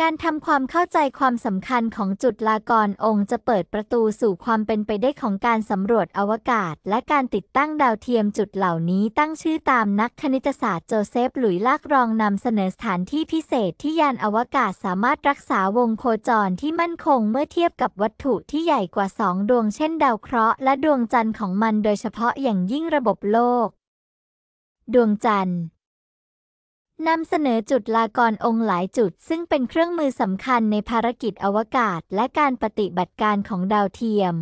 การทำความเข้าใจความสำคัญของจุดลากรองค์จะเปิดประตูสู่ความเป็นไปได้ของการสำรวจอวกาศและการติดตั้งดาวเทียมจุดเหล่านี้ตั้งชื่อตามนักคณิตศาสตร์โจเซฟ หลุยลากรองนำเสนอสถานที่พิเศษที่ยานอวกาศสามารถรักษาวงโคจรที่มั่นคงเมื่อเทียบกับวัตถุที่ใหญ่กว่าสองดวงเช่น ดาวเคราะห์และดวงจันทร์ของมันโดยเฉพาะอย่างยิ่งระบบโลก ดวงจันทร์นำเสนอจุดลากรองค์หลายจุดซึ่งเป็นเครื่องมือสำคัญในภารกิจอวกาศและการปฏิบัติการของดาวเทียม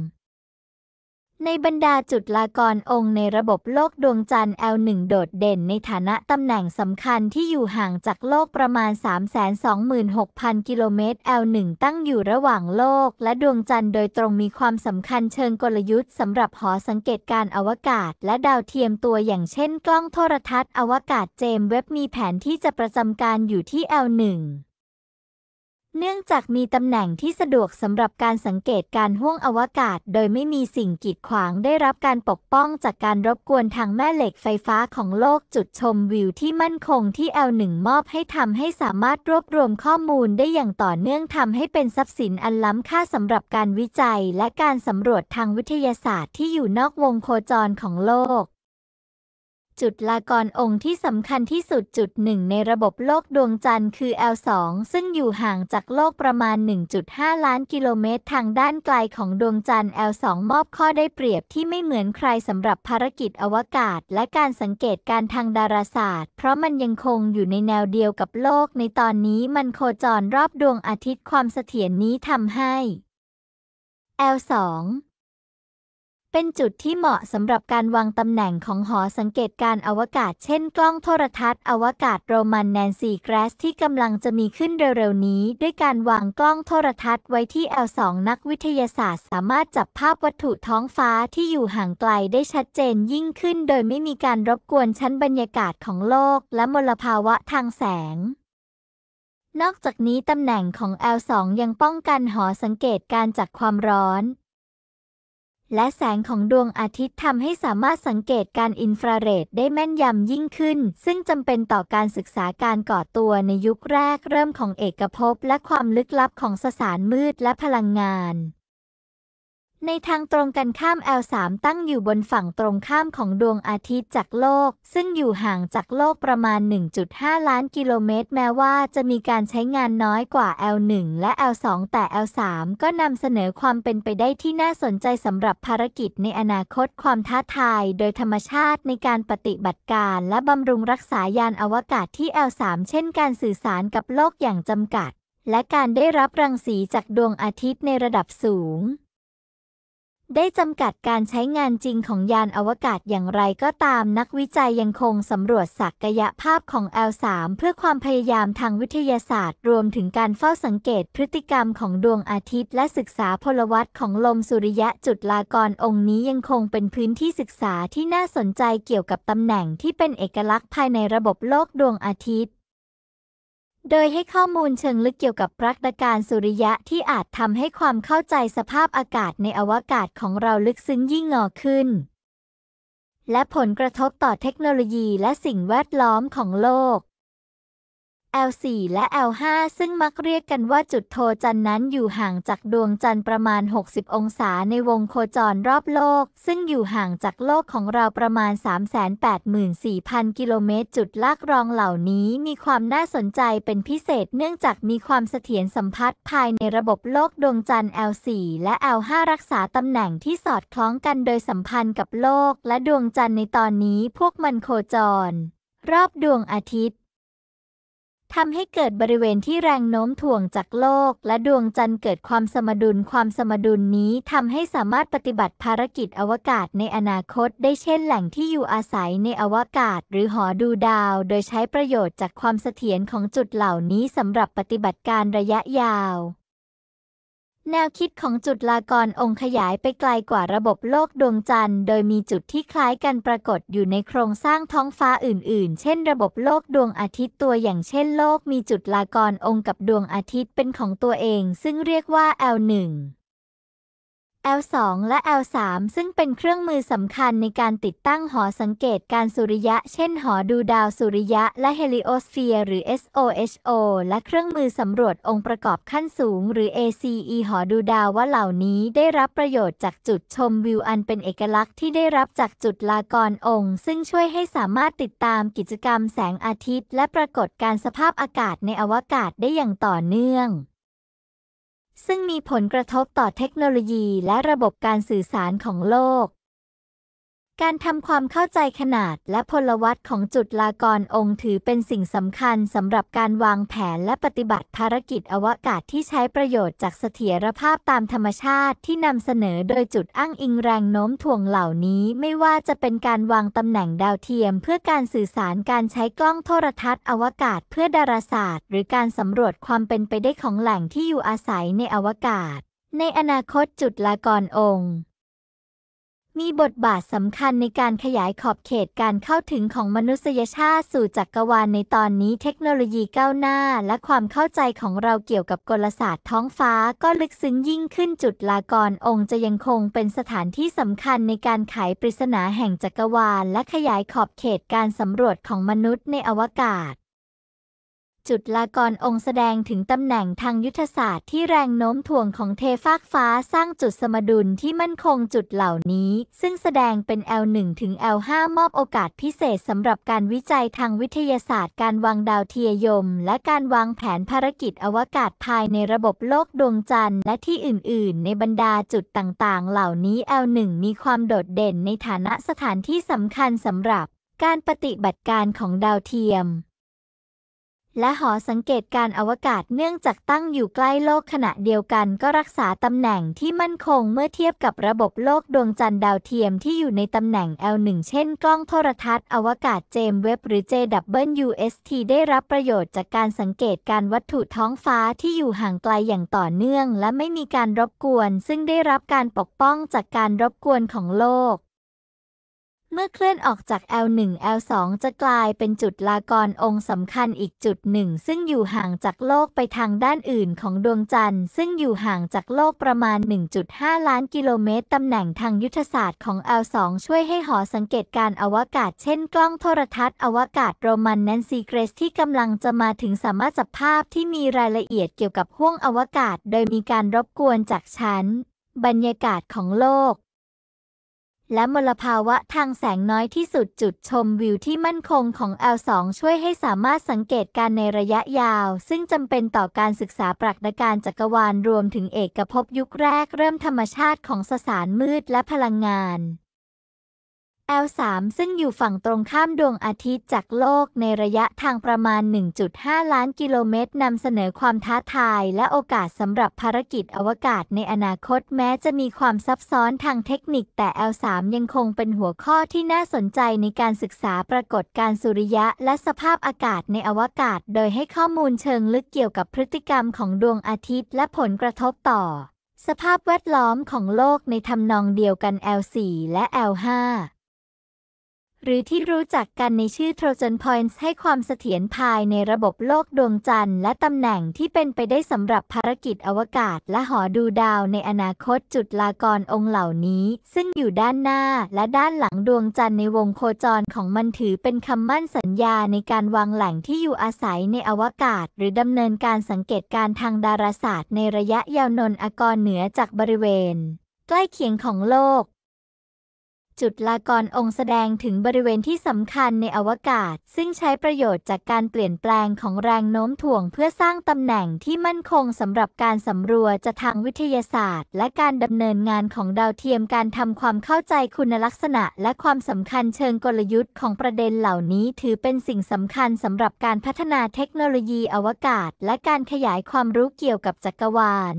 ในบรรดาจุดลากรองค์ในระบบโลกดวงจันทร์ L1 โดดเด่น ในฐานะตำแหน่งสำคัญที่อยู่ห่างจากโลกประมาณ 326,000 กิโลเมตร L1 ตั้งอยู่ระหว่างโลก และดวงจันทร์โดยตรงมีความสำคัญเชิงกลยุทธ์สำหรับหอสังเกตการอวกาศ และดาวเทียมตัวอย่างเช่นกล้องโทรทัศน์อวกาศเจมเว็บมีแผนที่จะประจำการอยู่ที่ L1 เนื่องจากมีตำแหน่งที่สะดวกสำหรับการสังเกตการห้วงอวกาศ โดยไม่มีสิ่งกีดขวางได้รับการปกป้องจากการรบกวนทางแม่เหล็กไฟฟ้าของโลกจุดชมวิวที่มั่นคงที่ L1 มอบให้ทำให้สามารถรวบรวมข้อมูลได้อย่างต่อเนื่องทำให้เป็นทรัพย์สินอันล้ำค่าสำหรับการวิจัยและการสำรวจทางวิทยาศาสตร์ที่อยู่นอกวงโคจรของโลกจุดลากรองค์ที่สำคัญที่สุดจุดหนึ่งในระบบโลกดวงจันทร์คือ L2 ซึ่งอยู่ห่างจากโลกประมาณ 1.5 ล้านกิโลเมตร ทางด้านไกลของดวงจันทร์ L2 มอบข้อได้เปรียบที่ไม่เหมือนใครสำหรับภารกิจอวกาศ และการสังเกตการทางดาราศาสตร์ เพราะมันยังคงอยู่ในแนวเดียวกับโลกในตอนนี้มันโคจรรอบดวงอาทิตย์ความเสถียรนี้ทำให้ L2 เป็นจุดที่เหมาะสำหรับการวางตำแหน่งของหอสังเกตการอวกาศ เช่นกล้องโทรทัศน์อวกาศโรมันแนนซีแกรสที่กำลังจะมีขึ้นเร็ว ๆ นี้ ด้วยการวางกล้องโทรทัศน์ ไว้ที่ L2 นักวิทยาศาสตร์สามารถจับภาพวัตถุท้องฟ้าที่อยู่ห่างไกลได้ชัดเจนยิ่งขึ้นโดยไม่มีการรบกวนชั้นบรรยากาศของโลก และมลภาวะทางแสง นอกจากนี้ตำแหน่งของ L2 ยังป้องกันหอสังเกตการจากความร้อนและแสงของดวงอาทิตย์ทำให้สามารถสังเกตการอินฟราเรดได้แม่นยำยิ่งขึ้น ซึ่งจำเป็นต่อการศึกษาการก่อตัวในยุคแรกเริ่มของเอกภพและความลึกลับของสสารมืดและพลังงานในทางตรงกันข้าม L3 ตั้งอยู่บนฝั่งตรงข้ามของดวงอาทิตย์จากโลก ซึ่งอยู่ห่างจากโลกประมาณ 1.5 ล้านกิโลเมตรแม้ว่าจะมีการใช้งานน้อยกว่า L1 และ L2 แต่ L3 ก็นำเสนอความเป็นไปได้ที่น่าสนใจสำหรับภารกิจในอนาคตความท้าทายโดยธรรมชาติในการปฏิบัติการและบำรุงรักษายานอวกาศที่ L3 เช่น การสื่อสารกับโลกอย่างจำกัด และการได้รับรังสีจากดวงอาทิตย์ในระดับสูงได้จำกัดการใช้งานจริงของยานอวกาศอย่างไรก็ตามนักวิจัยยังคงสำรวจศักยภาพของ L3 เพื่อความพยายามทางวิทยาศาสตร์รวมถึงการเฝ้าสังเกตพฤติกรรมของดวงอาทิตย์และศึกษาพลวัตของลมสุริยะจุดลากรองค์นี้ยังคงเป็นพื้นที่ศึกษาที่น่าสนใจเกี่ยวกับตำแหน่งที่เป็นเอกลักษณ์ภายในระบบโลกดวงอาทิตย์โดยให้ข้อมูลเชิงลึกเกี่ยวกับปรากฏการณ์สุริยะที่อาจทำให้ความเข้าใจสภาพอากาศในอวกาศของเราลึกซึ้งยิ่งงอขึ้น และผลกระทบต่อเทคโนโลยีและสิ่งแวดล้อมของโลก L4 และ L5 ซึ่งมักเรียกกันว่าจุดโทจันนั้นอยู่ห่างจากดวงจันทร์ประมาณ 60 องศาในวงโคจรรอบโลก ซึ่งอยู่ห่างจากโลกของเราประมาณ 384,000 กิโลเมตร จุดลากรองเหล่านี้ มีความน่าสนใจเป็นพิเศษ เนื่องจากมีความเสถียรสัมพัทธ์ภายในระบบโลกดวงจันทร์ L4 และ L5 รักษาตำแหน่งที่สอดคล้องกันโดยสัมพันธ์กับโลกและดวงจันทร์ในตอนนี้พวกมันโคจร รอบดวงอาทิตย์ทำให้เกิดบริเวณที่แรงโน้มถ่วงจากโลกและดวงจันทร์เกิดความสมดุลความสมดุลนี้ทำให้สามารถปฏิบัติภารกิจอวกาศในอนาคตได้เช่นแหล่งที่อยู่อาศัยในอวกาศหรือหอดูดาวโดยใช้ประโยชน์จากความเสถียรของจุดเหล่านี้สำหรับปฏิบัติการระยะยาวแนวคิดของจุดลากรองค์ขยายไปไกลกว่าระบบโลกดวงจันทร์โดยมีจุดที่คล้ายกันปรากฏอยู่ในโครงสร้างท้องฟ้าอื่นๆ เช่น ระบบโลกดวงอาทิตย์ตัวอย่างเช่นโลกมีจุดลากรองค์กับดวงอาทิตย์เป็นของตัวเองซึ่งเรียกว่า L1 L2 และ L3 ซึ่งเป็นเครื่องมือสำคัญในการติดตั้งหอสังเกตการสุริยะ เช่น หอดูดาวสุริยะ และเฮลิโอสเฟียร์หรือ SOHO และเครื่องมือสำรวจองค์ประกอบขั้นสูง หรือ ACE หอดูดาวว่าเหล่านี้ได้รับประโยชน์จากจุดชมวิวอันเป็นเอกลักษณ์ที่ได้รับจากจุดลากรองค์ ซึ่งช่วยให้สามารถติดตามกิจกรรมแสงอาทิตย์ และปรากฏการสภาพอากาศในอวกาศได้อย่างต่อเนื่องซึ่งมีผลกระทบต่อเทคโนโลยีและระบบการสื่อสารของโลกการทำความเข้าใจขนาดและพลวัตของจุดลากรองค์ถือเป็นสิ่งสำคัญสำหรับการวางแผนและปฏิบัติภารกิจอวกาศที่ใช้ประโยชน์จากเสถียรภาพตามธรรมชาติที่นำเสนอโดยจุดอ้างอิงแรงโน้มถ่วงเหล่านี้ ไม่ว่าจะเป็นการวางตำแหน่งดาวเทียมเพื่อการสื่อสารการใช้กล้องโทรทัศน์อวกาศเพื่อดาราศาสตร์ หรือการสำรวจความเป็นไปได้ของแหล่งที่อยู่อาศัยในอวกาศ ในอนาคตจุดลากรองค์มีบทบาทสำคัญในการขยายขอบเขตการเข้าถึงของมนุษยชาติสู่จักกรวาลในตอนนี้เทคโนโลยีก้าวหน้าและความเข้าใจของเราเกี่ยวกับกลศาสตร์ท้องฟ้าก็ลึกซึ้งยิ่งขึ้นจุดลากรองค์จะยังคงเป็นสถานที่สำคัญในการไขปริศนาแห่งจักกรวาลและขยายขอบเขตการสำรวจของมนุษย์ในอวกาศจุดลากรองค์แสดงถึงตำแหน่งทางยุทธศาสตร์ที่แรงโน้มถ่วงของเทฟากฟ้าสร้างจุดสมดุลที่มั่นคงจุดเหล่านี้ ซึ่งแสดงเป็น L1 ถึง L5 มอบโอกาสพิเศษสำหรับการวิจัยทางวิทยาศาสตร์การวางดาวเทียยม และการวางแผนภารกิจอวกาศภายในระบบโลกดวงจันทร์และที่อื่นๆ ในบรรดาจุดต่าง ๆ เหล่านี้ L1 มีความโดดเด่นในฐานะสถานที่สำคัญสำหรับ การปฏิบัติการของดาวเทียมและหอสังเกตการอวกาศเนื่องจากตั้งอยู่ใกล้โลกขณะเดียวกัน ก็รักษาตำแหน่งที่มั่นคงเมื่อเทียบกับระบบโลกดวงจันทร์ดาวเทียมที่อยู่ในตำแหน่ง L1 เช่น กล้องโทรทัศน์อวกาศเจมเว็บหรือ JWST ได้รับประโยชน์จากการสังเกตการวัตถุท้องฟ้าที่อยู่ห่างไกลอย่างต่อเนื่องและไม่มีการรบกวน ซึ่งได้รับการปกป้องจากการรบกวนของโลกเมื่อเคลื่อนออกจาก L1 L2 จะกลายเป็นจุดลากรองค์สำคัญอีกจุดหนึ่งซึ่งอยู่ห่างจากโลกไปทางด้านอื่นของดวงจันทร์ซึ่งอยู่ห่างจากโลกประมาณ 1.5 ล้านกิโลเมตร ตำแหน่งทางยุทธศาสตร์ของ L2 ช่วยให้หอสังเกตการอวกาศเช่นกล้องโทรทัศน์อวกาศโรมันแนนซีเกรส ที่กำลังจะมาถึงสามารถจับภาพที่มีรายละเอียดเกี่ยวกับห้วงอวกาศ โดยมีการรบกวนจากชั้น บรรยากาศของโลกและมลภาวะทางแสงน้อยที่สุดจุดชมวิวที่มั่นคงของ L2 ช่วยให้สามารถสังเกตการในระยะยาว ซึ่งจำเป็นต่อการศึกษาปรัชญาการจักรวาลรวมถึงเอกภพยุคแรกเริ่มธรรมชาติของสสารมืดและพลังงาน L3 ซึ่งอยู่ฝั่งตรงข้ามดวงอาทิตย์จากโลกในระยะทางประมาณ 1.5 ล้านกิโลเมตรนำเสนอความท้าทายและโอกาสสำหรับภารกิจอวกาศในอนาคตแม้จะมีความซับซ้อนทางเทคนิค แต่ L3 ยังคงเป็นหัวข้อที่น่าสนใจในการศึกษาปรากฏการสุริยะ และสภาพอากาศในอวกาศ โดยให้ข้อมูลเชิงลึกเกี่ยวกับพฤติกรรมของดวงอาทิตย์ และผลกระทบต่อ สภาพแวดล้อมของโลกในทำนองเดียวกัน L4 และ L5 หรือที่รู้จักกันในชื่อ Trojan Points ให้ความเสถียรภายในระบบโลกดวงจันทร์ และตำแหน่งที่เป็นไปได้สำหรับภารกิจอวกาศ และหอดูดาวในอนาคตจุดลากรองค์เหล่านี้ ซึ่งอยู่ด้านหน้าและด้านหลังดวงจันทร์ในวงโคจรของมันถือเป็นคำมั่นสัญญาในการวางแหล่งที่อยู่อาศัยในอวกาศ หรือดำเนินการสังเกตการทางดาราศาสตร์ ในระยะยาวนนอกรเหนือจากบริเวณ ใกล้เคียงของโลกจุดลากรองแสดงถึงบริเวณที่สำคัญในอวกาศ ซึ่งใช้ประโยชน์จากการเปลี่ยนแปลงของแรงโน้มถ่วงเพื่อสร้างตำแหน่งที่มั่นคงสำหรับการสำรวจจะทางวิทยาศาสตร์ และการดำเนินงานของดาวเทียมการทำความเข้าใจคุณลักษณะและความสำคัญเชิงกลยุทธ์ของประเด็นเหล่านี้ ถือเป็นสิ่งสำคัญสำหรับการพัฒนาเทคโนโลยีอวกาศ และการขยายความรู้เกี่ยวกับจักรวาล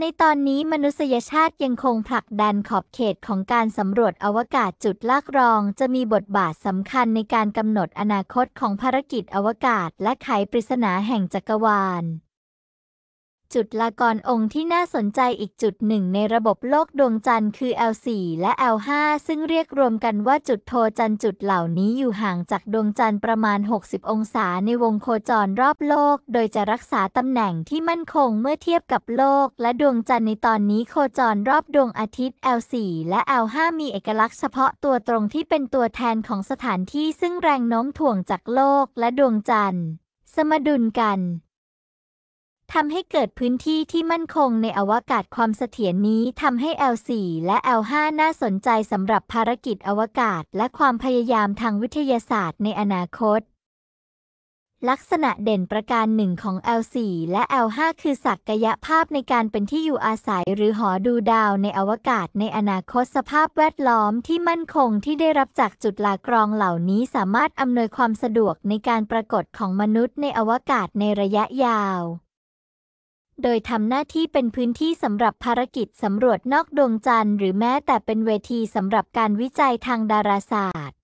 ในตอนนี้มนุษยชาติยังคงผลักดันขอบเขตของการสำรวจอวกาศจุดลากรองจะมีบทบาทสำคัญในการกำหนดอนาคตของภารกิจอวกาศและไขปริศนาแห่งจักรวาลจุดละกรองค์ที่น่าสนใจอีกจุดหนึ่งในระบบโลกดวงจันทร์คือ L4 และ L5 ซึ่งเรียกรวมกันว่าจุดโทจันจุดเหล่านี้อยู่ห่างจากดวงจันทร์ประมาณ 60 องศาในวงโคจรรอบโลก โดยจะรักษาตำแหน่งที่มั่นคงเมื่อเทียบกับโลกและดวงจันทร์ในตอนนี้โคจรรอบดวงอาทิตย์ L4 และ L5 มีเอกลักษณ์เฉพาะตัวตรงที่เป็นตัวแทนของสถานที่ซึ่งแรงโน้มถ่วงจากโลกและดวงจันทร์สมดุลกันทำให้เกิดพื้นที่ที่มั่นคงในอวกาศความเสถียรนี้ ทำให้ L4 และ L5 น่าสนใจสำหรับภารกิจอวกาศและความพยายามทางวิทยาศาสตร์ในอนาคต ลักษณะเด่นประการหนึ่งของ L4 และ L5 คือศักยภาพในการเป็นที่อยู่อาศัยหรือหอดูดาวในอวกาศในอนาคตสภาพแวดล้อมที่มั่นคงที่ได้รับจากจุดลากรองเหล่านี้สามารถอำนวยความสะดวกในการปรากฏของมนุษย์ในอวกาศในระยะยาวโดยทำหน้าที่เป็นพื้นที่ สำหรับภารกิจสำรวจนอกดวงจันทร์หรือแม้แต่เป็นเวที สำหรับการวิจัยทางดาราศาสตร์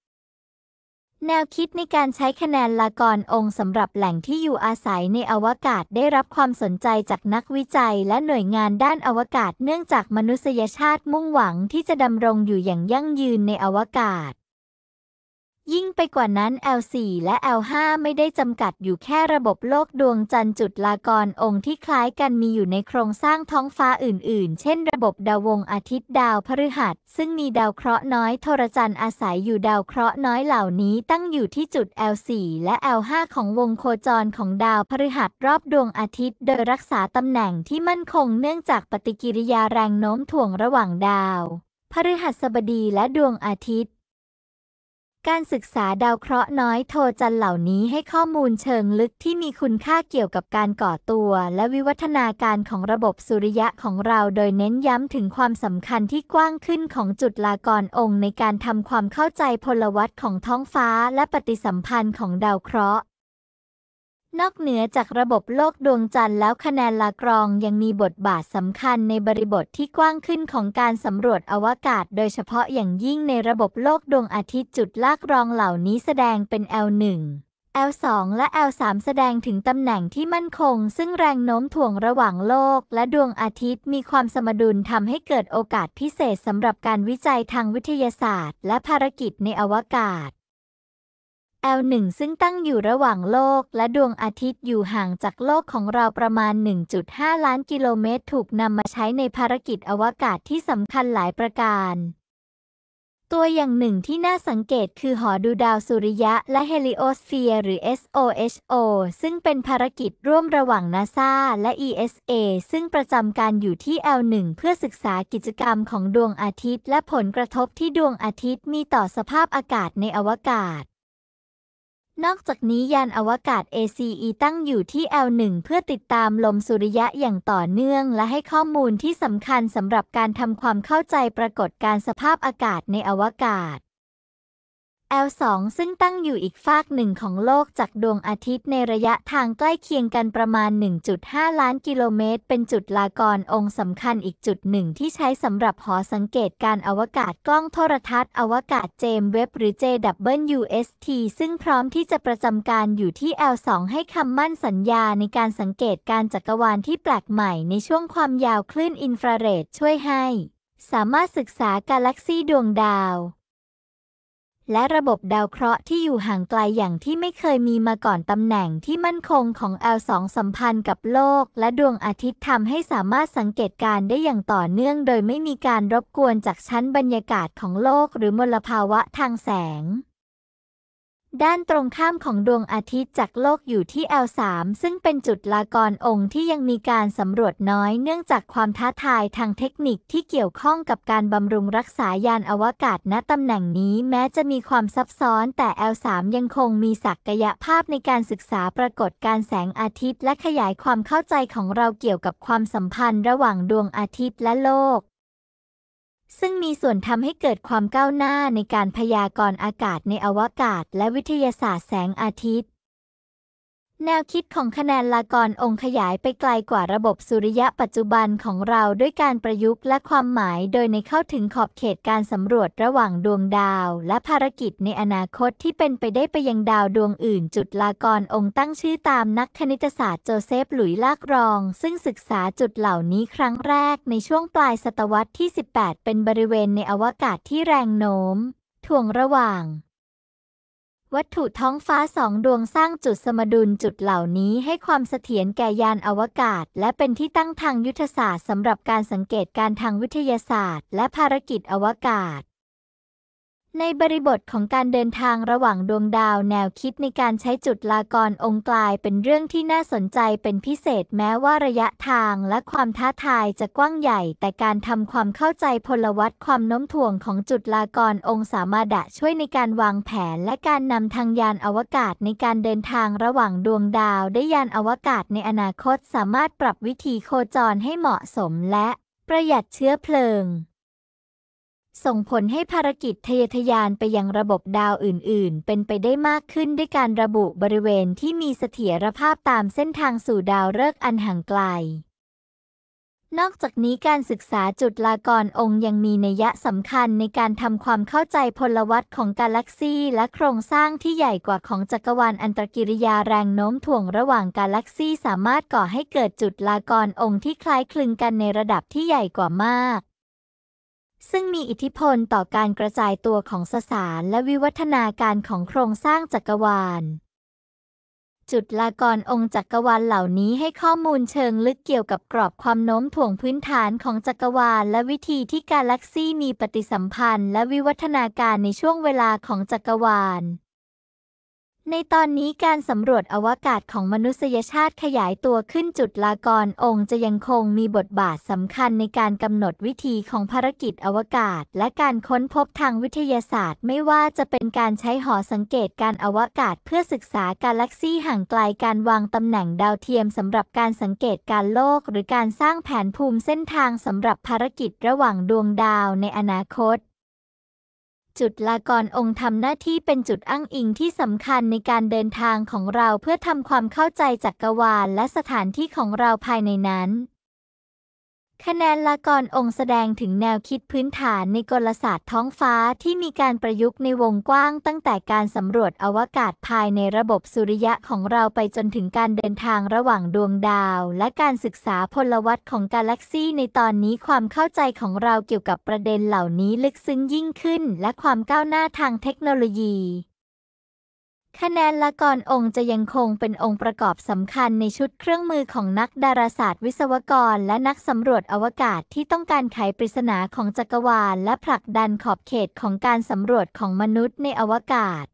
แนวคิดในการใช้คะแนนละกรองค์ สำหรับแหล่งที่อยู่อาศัยในอวกาศได้รับความสนใจจากนักวิจัย และหน่วยงานด้านอวกาศ เนื่องจากมนุษยชาติมุ่งหวังที่จะดำรงอยู่อย่างยั่งยืนในอวกาศยิ่งไปกว่านั้น L4 และ L5 ไม่ได้จำกัดอยู่แค่ระบบโลกดวงจันทร์จุดลากรองค์ที่คล้ายกันมีอยู่ในโครงสร้างท้องฟ้าอื่น ๆ เช่น ระบบดาววงอาทิตย์ดาวพฤหัส ซึ่งมีดาวเคราะห์น้อยโทรจันทร์อาศัยอยู่ดาวเคราะห์น้อยเหล่านี้ ตั้งอยู่ที่จุด L4 และ L5 ของวงโคจรของดาวพฤหัสรอบดวงอาทิตย์ โดยรักษาตำแหน่งที่มั่นคงเนื่องจากปฏิกิริยาแรงโน้มถ่วงระหว่างดาวพฤหัสบดีและดวงอาทิตย์การศึกษาดาวเคราะห์น้อยโทจันเหล่านี้ให้ข้อมูลเชิงลึกที่มีคุณค่าเกี่ยวกับการก่อตัวและวิวัฒนาการของระบบสุริยะของเราโดยเน้นย้ำถึงความสำคัญที่กว้างขึ้นของจุดลากรองค์ ในการทำความเข้าใจพลวัตของท้องฟ้าและปฏิสัมพันธ์ของดาวเคราะห์นอกเหนือจากระบบโลกดวงจันทร์แล้วคะแนนลากรองยังมีบทบาทสำคัญในบริบทที่กว้างขึ้นของการสำรวจอวกาศ โดยเฉพาะอย่างยิ่งในระบบโลกดวงอาทิตย์จุดลากรองเหล่านี้แสดงเป็น L1 L2 และ L3 แสดงถึงตำแหน่งที่มั่นคงซึ่งแรงโน้มถ่วงระหว่างโลกและดวงอาทิตย์มีความสมดุล ทำให้เกิดโอกาสพิเศษสำหรับการวิจัยทางวิทยาศาสตร์และภารกิจในอวกาศ L1 ซึ่งตั้งอยู่ระหว่างโลก และดวงอาทิตย์อยู่ห่างจากโลกของเราประมาณ 1.5 ล้านกิโลเมตร ถูก นำมาใช้ในภารกิจ อวกาศที่ สำคัญหลายประการ ตัว อย่าง หนึ่งที่น่าสังเกตคือ หอดูดาวสุริยะ และเฮลิโอสเฟียร์หรือ SOHO ซึ่งเป็นภารกิจร่วมระหว่างนาซาและ ESA ซึ่งประจำการอยู่ที่ L1 เพื่อศึกษากิจกรรม ของ ดวง อาทิตย์ และ ผลกระทบ ที่ ดวง อาทิตย์ มี ต่อ สภาพ อากาศ ใน อวกาศนอกจากนี้ยานอวกาศ ACE ตั้งอยู่ที่ L1 เพื่อติดตามลมสุริยะอย่างต่อเนื่อง และให้ข้อมูลที่สำคัญสำหรับการทำความเข้าใจปรากฏการสภาพอากาศในอวกาศ L2 ซึ่งตั้งอยู่อีกฟากหนึ่งของโลกจากดวงอาทิตย์ในระยะทางใกล้เคียงกันประมาณ 1.5 ล้านกิโลเมตร เป็นจุดลากรองค์สำคัญอีกจุดหนึ่งที่ใช้สำหรับหอสังเกตการอวกาศกล้องโทรทัศน์ อวกาศเจมเว็บหรือ JWST ซึ่งพร้อมที่จะประจำการอยู่ที่ L2 ให้คำมั่นสัญญาในการสังเกตการจักรวาลที่แปลกใหม่ในช่วงความยาวคลื่นอินฟราเรดช่วยให้ สามารถศึกษากาแล็กซีดวงดาวและระบบดาวเคราะห์ที่อยู่ห่างไกลอย่างที่ไม่เคยมีมาก่อนตำแหน่งที่มั่นคงของ L2 สัมพันธ์กับโลก และดวงอาทิตย์ทำให้สามารถสังเกตการได้อย่างต่อเนื่องโดยไม่มีการรบกวนจากชั้นบรรยากาศของโลกหรือมลภาวะทางแสงด้านตรงข้ามของดวงอาทิตย์จากโลกอยู่ที่ L3 ซึ่งเป็นจุดลากรองค์ที่ยังมีการสำรวจน้อย เนื่องจากความท้าทายทางเทคนิคที่เกี่ยวข้องกับการบำรุงรักษายานอวกาศณตำแหน่งนี้ แม้จะมีความซับซ้อนแต่ L3 ยังคงมีศักยภาพในการศึกษาปรากฏการแสงอาทิตย์และขยายความเข้าใจของเราเกี่ยวกับความสัมพันธ์ระหว่างดวงอาทิตย์และโลกซึ่งมีส่วนทำให้เกิดความก้าวหน้าในการพยากรณ์อากาศในอวกาศและวิทยาศาสตร์แสงอาทิตย์แนวคิดของคะแนนลากรองขยายไปไกลกว่าระบบสุริยะปัจจุบันของเราด้วยการประยุกต์และความหมายโดยในเข้าถึงขอบเขตการสำรวจระหว่างดวงดาวและภารกิจในอนาคตที่เป็นไปได้ไปยังดาวดวงอื่นจุดลากรองตั้งชื่อตามนักคณิตศาสตร์โจเซฟหลุยลากรอง ซึ่งศึกษาจุดเหล่านี้ครั้งแรกในช่วงปลายศตวรรษที่ 18 เป็นบริเวณในอวกาศที่แรงโน้มถ่วงระหว่างวัตถุท้องฟ้าสองดวงสร้างจุดสมดุลจุดเหล่านี้ให้ความเสถียรแก่ยานอวกาศ และเป็นที่ตั้งทางยุทธศาสตร์สำหรับการสังเกตการทางวิทยาศาสตร์และภารกิจอวกาศในบริบทของการเดินทางระหว่างดวงดาวแนวคิดในการใช้จุดลากรองกลายเป็นเรื่องที่น่าสนใจเป็นพิเศษแม้ว่าระยะทางและความท้าทายจะกว้างใหญ่แต่การทำความเข้าใจพลวัตความโน้มถ่วงของจุดลากรองสามารถช่วยในการวางแผนและการนำทางยานอวกาศในการเดินทางระหว่างดวงดาวได้ยานอวกาศในอนาคตสามารถปรับวิธีโคจรให้เหมาะสมและประหยัดเชื้อเพลิงส่งผลให้ภารกิจทะเยอทะยานไปยังระบบดาวอื่น ๆ เป็นไปได้มากขึ้นด้วยการระบุบริเวณที่มีเสถียรภาพตามเส้นทางสู่ดาวฤกษ์อันห่างไกล นอกจากนี้การศึกษาจุดลากรองค์ยังมีนัยสำคัญในการทำความเข้าใจพลวัตของกาแล็กซีและโครงสร้างที่ใหญ่กว่าของจักรวาลอันตรกิริยาแรงโน้มถ่วงระหว่างกาแล็กซีสามารถก่อให้เกิดจุดลากรองค์ที่คล้ายคลึงกันในระดับที่ใหญ่กว่ามากซึ่งมีอิทธิพลต่อการกระจายตัวของสสารและวิวัฒนาการของโครงสร้างจักรวาล จุดลากรองค์จักรวาลเหล่านี้ให้ข้อมูลเชิงลึกเกี่ยวกับกรอบความโน้มถ่วงพื้นฐานของจักรวาล และวิธีที่กาแล็กซีมีปฏิสัมพันธ์และวิวัฒนาการในช่วงเวลาของจักรวาลในตอนนี้การสำรวจอวกาศของมนุษยชาติขยายตัวขึ้นจุดลากรองค์จะยังคงมีบทบาทสำคัญในการกำหนดวิธีของภารกิจอวกาศ และการค้นพบทางวิทยาศาสตร์ ไม่ว่าจะเป็นการใช้หอสังเกตการอวกาศเพื่อศึกษากาแล็กซี่ห่างไกลการวางตำแหน่งดาวเทียมสำหรับการสังเกตการโลก หรือการสร้างแผนภูมิเส้นทางสำหรับภารกิจระหว่างดวงดาวในอนาคตจุดลากรองค์ทำหน้าที่เป็นจุดอ้างอิงที่สำคัญในการเดินทางของเราเพื่อทำความเข้าใจจักกรวาลและสถานที่ของเราภายในนั้นคะแนนละกรองค์แสดงถึงแนวคิดพื้นฐานในกลศาสตร์ท้องฟ้าที่มีการประยุกต์ในวงกว้างตั้งแต่การสำรวจอวกาศภายในระบบสุริยะของเราไปจนถึงการเดินทางระหว่างดวงดาวและการศึกษาพลวัตของกาแล็กซีในตอนนี้ความเข้าใจของเราเกี่ยวกับประเด็นเหล่านี้ลึกซึ้งยิ่งขึ้นและความก้าวหน้าทางเทคโนโลยีคะแนนละกรองค์จะยังคงเป็นองค์ประกอบสำคัญในชุดเครื่องมือของนักดาราศาสตร์วิศวกร และนักสำรวจอวกาศที่ต้องการไขปริศนาของจักรวาลและผลักดันขอบเขตของการสำรวจของมนุษย์ในอวกาศ